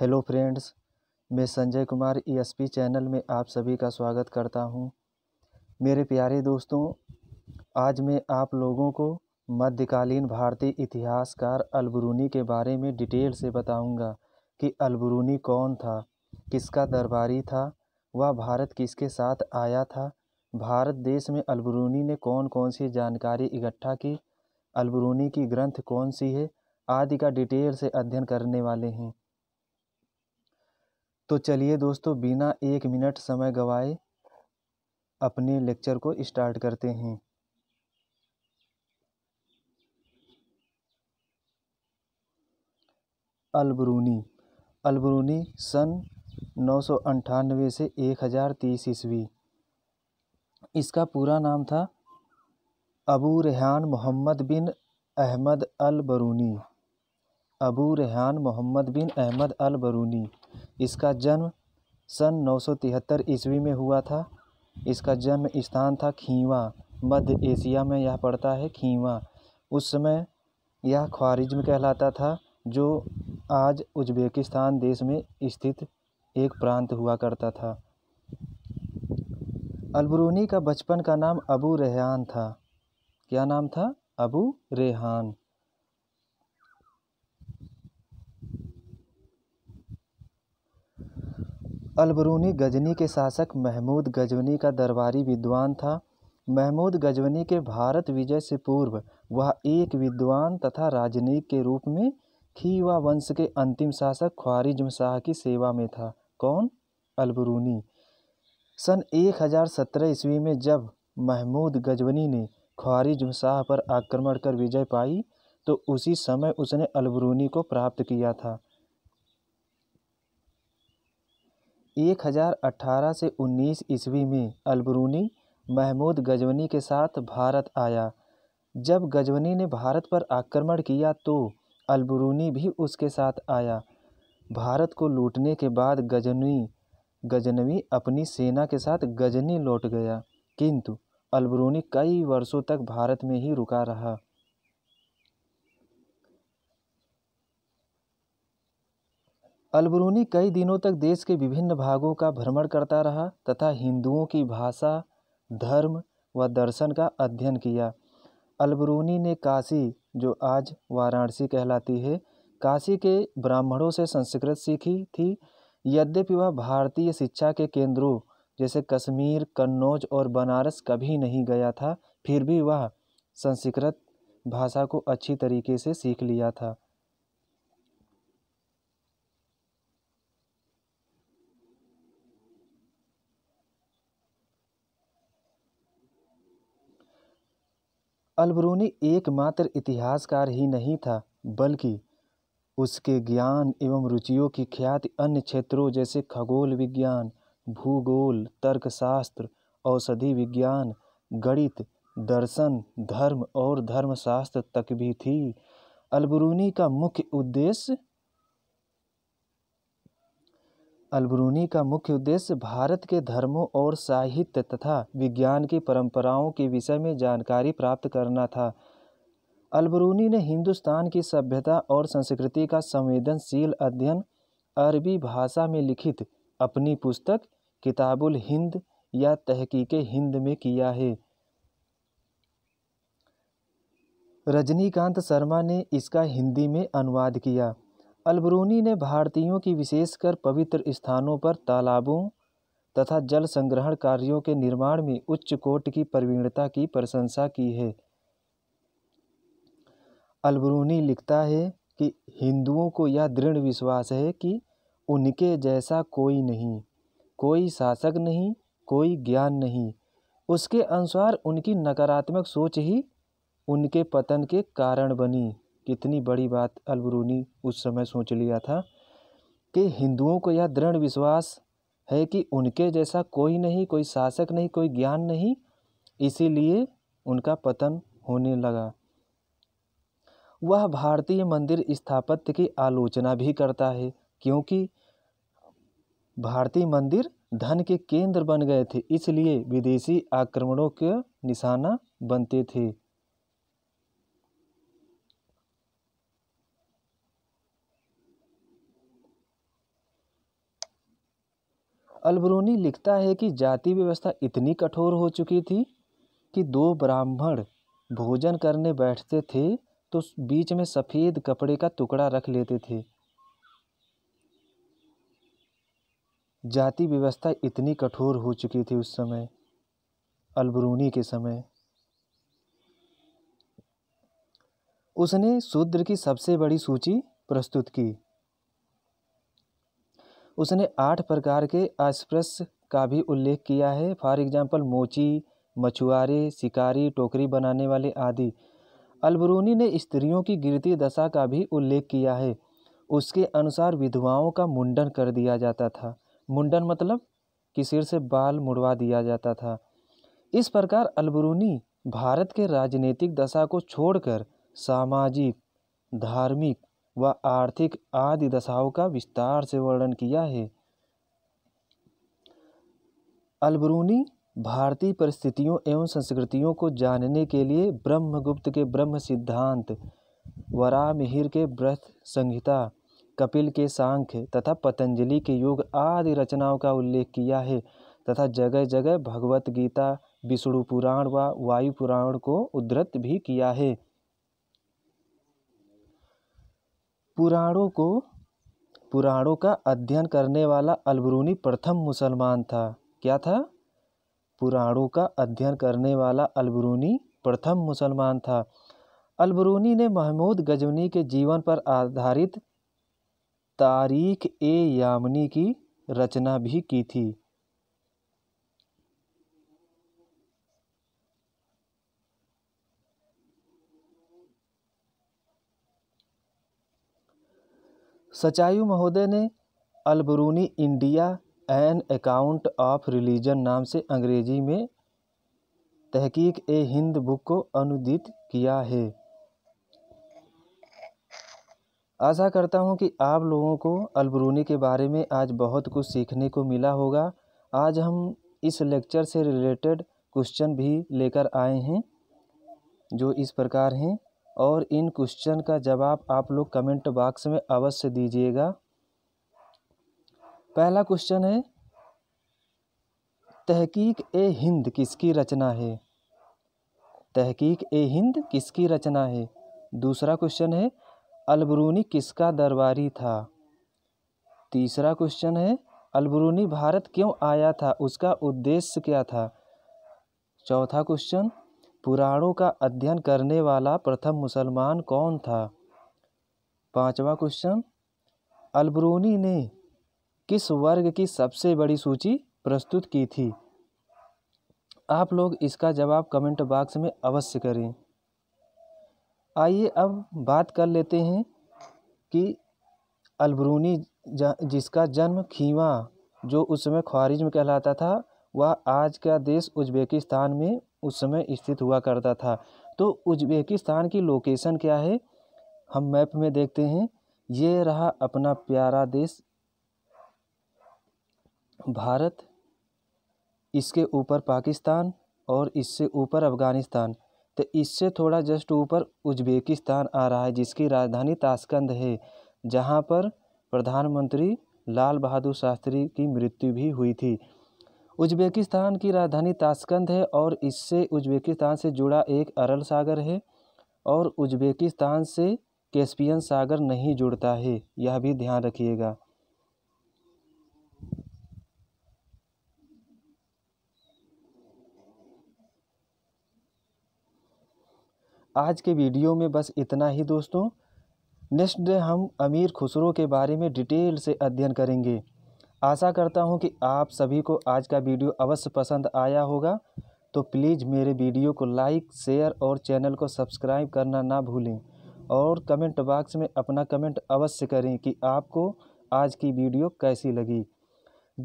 hello friends मैं Sanjay Kumar ESP e channel में आप सभी का स्वागत करता हूं मेरे प्यारे दोस्तों आज मैं आप लोगों को मध्यकालीन भारतीय इतिहासकार अलबरूनी के बारे में डिटेल से बताऊंगा कि अलबरूनी कौन था किसका दरबारी था वह भारत किसके साथ आया था भारत देश में अलबरूनी ने कौन कौन सी जानकारी इकट्ठा की अलबरूनी की ग्रंथ कौन सी है आदि का डिटेल से अध्ययन करने वाले हैं तो चलिए दोस्तों बिना एक मिनट समय गवाए अपने लेक्चर को स्टार्ट करते हैं अलबरूनी अलबरूनी सन नौ से एक हज़ार तीस ईस्वी इसका पूरा नाम था अबू रेहान मोहम्मद बिन अहमद अलबरूनी अबू रेहान मोहम्मद बिन अहमद अल बरूनी इसका जन्म सन 973 ईस्वी में हुआ था इसका जन्म स्थान था खीवा मध्य एशिया में यह पड़ता है खीवा उस समय यह ख्वारिज्म कहलाता था जो आज उज्बेकिस्तान देश में स्थित एक प्रांत हुआ करता था अलबरूनी का बचपन का नाम अबू रेहान था क्या नाम था अबू रेहान अलबरूनी गजनी के शासक महमूद गजवनी का दरबारी विद्वान था महमूद गजवनी के भारत विजय से पूर्व वह एक विद्वान तथा राजनीतिक के रूप में खीवा वंश के अंतिम शासक ख्वारिजम शाह की सेवा में था कौन अलबरूनी सन 1017 ईस्वी में जब महमूद गजवनी ने ख्वारिजम शाह पर आक्रमण कर विजय पाई तो उसी समय उसने अलबरूनी को प्राप्त किया था एक हज़ार अठारह से उन्नीस ईस्वी में अलबरूनी महमूद गजवनी के साथ भारत आया जब गजवनी ने भारत पर आक्रमण किया तो अलबरूनी भी उसके साथ आया भारत को लूटने के बाद गजनी गजनवी अपनी सेना के साथ गजनी लौट गया किंतु अलबरूनी कई वर्षों तक भारत में ही रुका रहा अलबरूनी कई दिनों तक देश के विभिन्न भागों का भ्रमण करता रहा तथा हिंदुओं की भाषा धर्म व दर्शन का अध्ययन किया अलबरूनी ने काशी जो आज वाराणसी कहलाती है काशी के ब्राह्मणों से संस्कृत सीखी थी यद्यपि वह भारतीय शिक्षा के केंद्रों जैसे कश्मीर कन्नौज और बनारस कभी नहीं गया था फिर भी वह संस्कृत भाषा को अच्छी तरीके से सीख लिया था अल्बरूनी एकमात्र इतिहासकार ही नहीं था बल्कि उसके ज्ञान एवं रुचियों की ख्याति अन्य क्षेत्रों जैसे खगोल विज्ञान भूगोल तर्कशास्त्र औषधि विज्ञान गणित दर्शन धर्म और धर्मशास्त्र तक भी थी अल्बरूनी का मुख्य उद्देश्य अल्बरूनी का मुख्य उद्देश्य भारत के धर्मों और साहित्य तथा विज्ञान की परंपराओं के विषय में जानकारी प्राप्त करना था अल्बरूनी ने हिंदुस्तान की सभ्यता और संस्कृति का संवेदनशील अध्ययन अरबी भाषा में लिखित अपनी पुस्तक किताबुल हिंद या तहकीक हिंद में किया है रजनीकांत शर्मा ने इसका हिंदी में अनुवाद किया अलबरूनी ने भारतीयों की विशेषकर पवित्र स्थानों पर तालाबों तथा जल संग्रहण कार्यों के निर्माण में उच्च कोट की प्रवीणता की प्रशंसा की है अलबरूनी लिखता है कि हिंदुओं को यह दृढ़ विश्वास है कि उनके जैसा कोई नहीं कोई शासक नहीं कोई ज्ञान नहीं उसके अनुसार उनकी नकारात्मक सोच ही उनके पतन के कारण बनी कितनी बड़ी बात अलबरूनी उस समय सोच लिया था कि हिंदुओं को यह दृढ़ विश्वास है कि उनके जैसा कोई नहीं कोई शासक नहीं कोई ज्ञान नहीं इसीलिए उनका पतन होने लगा वह भारतीय मंदिर स्थापत्य की आलोचना भी करता है क्योंकि भारतीय मंदिर धन के केंद्र बन गए थे इसलिए विदेशी आक्रमणों के निशाना बनते थे अलबरूनी लिखता है कि जाति व्यवस्था इतनी कठोर हो चुकी थी कि दो ब्राह्मण भोजन करने बैठते थे तो बीच में सफ़ेद कपड़े का टुकड़ा रख लेते थे जाति व्यवस्था इतनी कठोर हो चुकी थी उस समय अलबरूनी के समय उसने शूद्र की सबसे बड़ी सूची प्रस्तुत की उसने आठ प्रकार के अस्पृश्य का भी उल्लेख किया है फॉर एग्जाम्पल मोची मछुआरे शिकारी टोकरी बनाने वाले आदि अलबरूनी ने स्त्रियों की गिरती दशा का भी उल्लेख किया है उसके अनुसार विधवाओं का मुंडन कर दिया जाता था मुंडन मतलब कि सिर से बाल मुड़वा दिया जाता था इस प्रकार अलबरूनी भारत के राजनीतिक दशा को छोड़कर सामाजिक धार्मिक व आर्थिक आदि दशाओं का विस्तार से वर्णन किया है अलबरूनी भारतीय परिस्थितियों एवं संस्कृतियों को जानने के लिए ब्रह्मगुप्त के ब्रह्म सिद्धांत मिहिर के ब्रह संहिता कपिल के सांख्य तथा पतंजलि के योग आदि रचनाओं का उल्लेख किया है तथा जगह जगह भगवत गीता विष्णु पुराण व वा वायु पुराण को उद्धृत भी किया है पुराणों को पुराणों का अध्ययन करने वाला अलबरूनी प्रथम मुसलमान था क्या था पुराणों का अध्ययन करने वाला अलबरूनी प्रथम मुसलमान था अलबरूनी ने महमूद गजवनी के जीवन पर आधारित तारीख ए यामनी की रचना भी की थी सचायू महोदय ने Alberuni India an account of religion नाम से अंग्रेजी में तहकीक ए हिंद बुक को अनुदित किया है आशा करता हूँ कि आप लोगों को अलबरूनी के बारे में आज बहुत कुछ सीखने को मिला होगा आज हम इस लेक्चर से रिलेटेड क्वेश्चन भी लेकर आए हैं जो इस प्रकार हैं और इन क्वेश्चन का जवाब आप लोग कमेंट बॉक्स में अवश्य दीजिएगा पहला क्वेश्चन है तहकीक ए हिंद किसकी रचना है तहकीक ए हिंद किसकी रचना है दूसरा क्वेश्चन है अलबरूनी किसका दरबारी था तीसरा क्वेश्चन है अलबरूनी भारत क्यों आया था उसका उद्देश्य क्या था चौथा क्वेश्चन पुराणों का अध्ययन करने वाला प्रथम मुसलमान कौन था पाँचवा क्वेश्चन अलबरूनी ने किस वर्ग की सबसे बड़ी सूची प्रस्तुत की थी आप लोग इसका जवाब कमेंट बॉक्स में अवश्य करें आइए अब बात कर लेते हैं कि अलबरूनी जिसका जन्म खीमा जो उस समय में कहलाता था वह आज का देश उज्बेकिस्तान में उस समय स्थित हुआ करता था तो उज्बेकिस्तान की लोकेशन क्या है हम मैप में देखते हैं ये रहा अपना प्यारा देश भारत इसके ऊपर पाकिस्तान और इससे ऊपर अफ़गानिस्तान तो इससे थोड़ा जस्ट ऊपर उज्बेकिस्तान आ रहा है जिसकी राजधानी ताशकंद है जहाँ पर प्रधानमंत्री लाल बहादुर शास्त्री की मृत्यु भी हुई थी उज्बेकिस्तान की राजधानी ताशकंद है और इससे उज्बेकिस्तान से जुड़ा एक अरल सागर है और उज्बेकिस्तान से कैस्पियन सागर नहीं जुड़ता है यह भी ध्यान रखिएगा आज के वीडियो में बस इतना ही दोस्तों नेक्स्ट डे हम अमीर खुसरो के बारे में डिटेल से अध्ययन करेंगे आशा करता हूँ कि आप सभी को आज का वीडियो अवश्य पसंद आया होगा तो प्लीज़ मेरे वीडियो को लाइक शेयर और चैनल को सब्सक्राइब करना ना भूलें और कमेंट बॉक्स में अपना कमेंट अवश्य करें कि आपको आज की वीडियो कैसी लगी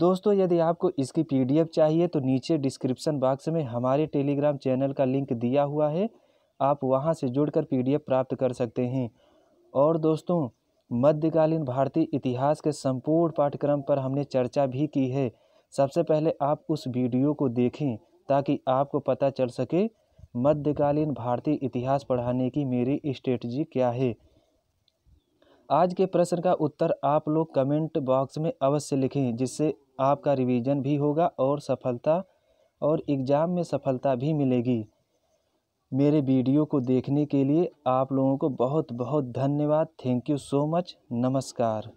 दोस्तों यदि आपको इसकी पीडीएफ चाहिए तो नीचे डिस्क्रिप्शन बॉक्स में हमारे टेलीग्राम चैनल का लिंक दिया हुआ है आप वहां से जुड़कर पीडीएफ प्राप्त कर सकते हैं और दोस्तों मध्यकालीन भारतीय इतिहास के संपूर्ण पाठ्यक्रम पर हमने चर्चा भी की है सबसे पहले आप उस वीडियो को देखें ताकि आपको पता चल सके मध्यकालीन भारतीय इतिहास पढ़ाने की मेरी स्ट्रेटजी क्या है आज के प्रश्न का उत्तर आप लोग कमेंट बॉक्स में अवश्य लिखें जिससे आपका रिवीजन भी होगा और सफलता और एग्ज़ाम में सफलता भी मिलेगी मेरे वीडियो को देखने के लिए आप लोगों को बहुत बहुत धन्यवाद थैंक यू सो मच नमस्कार